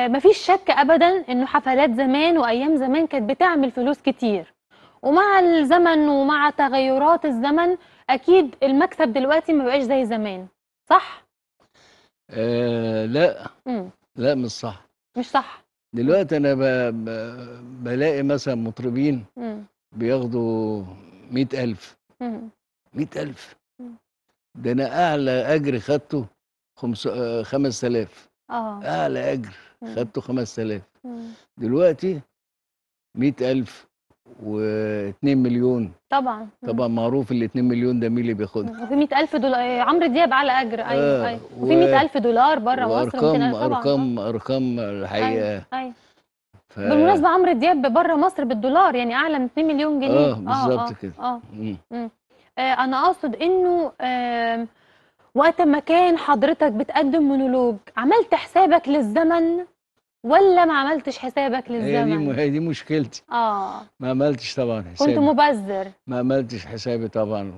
مفيش شك ابدا انه حفلات زمان وايام زمان كانت بتعمل فلوس كتير ومع الزمن ومع تغيرات الزمن اكيد المكسب دلوقتي ما بقاش زي زمان صح آه لا مم. لا مش صح مش صح دلوقتي انا بلاقي مثلا مطربين بياخدوا 100000 100000 ده انا اعلى اجر خدته 5000 آه، آه. اعلى اجر خدته 5000 دلوقتي 100000 و2 مليون طبعا طبعا معروف ال 2 مليون ده مين اللي بياخدها وفي 100000 دولار آه، عمرو دياب على اجر ايوه آه. ايوه وفي 100000 دولار بره مصر ارقام ارقام ارقام الحقيقه أيوه،, ايوه, ف... بالمناسبه عمرو دياب بره مصر بالدولار يعني اعلى من 2 مليون جنيه اه بالظبط آه،, آه كده آه. آه. آه. آه. انا اقصد انه آه وقت ما كان حضرتك بتقدم مونولوج عملت حسابك للزمن ولا ما عملتش حسابك للزمن هي دي م... هي دي مشكلتي اه ما عملتش طبعا حسابي كنت مبذر ما عملتش حسابي طبعا